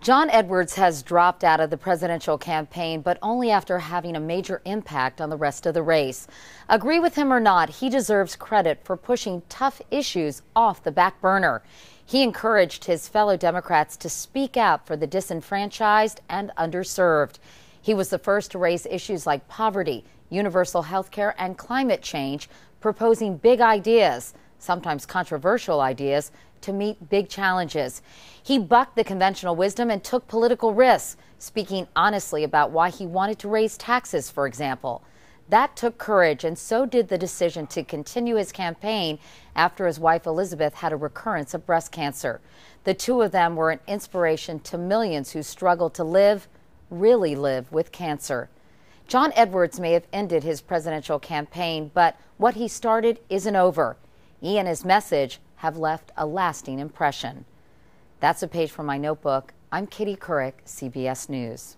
John Edwards has dropped out of the presidential campaign, but only after having a major impact on the rest of the race. Agree with him or not, he deserves credit for pushing tough issues off the back burner. He encouraged his fellow Democrats to speak out for the disenfranchised and underserved. He was the first to raise issues like poverty, universal health care, and climate change, proposing big ideas sometimes controversial ideas to meet big challenges. He bucked the conventional wisdom and took political risks, speaking honestly about why he wanted to raise taxes, for example. That took courage, and so did the decision to continue his campaign after his wife Elizabeth had a recurrence of breast cancer. The two of them were an inspiration to millions who struggle to live, really live, with cancer. John Edwards may have ended his presidential campaign, but what he started isn't over. He and his message have left a lasting impression. That's a page from my notebook. I'm Kitty Couric, CBS News.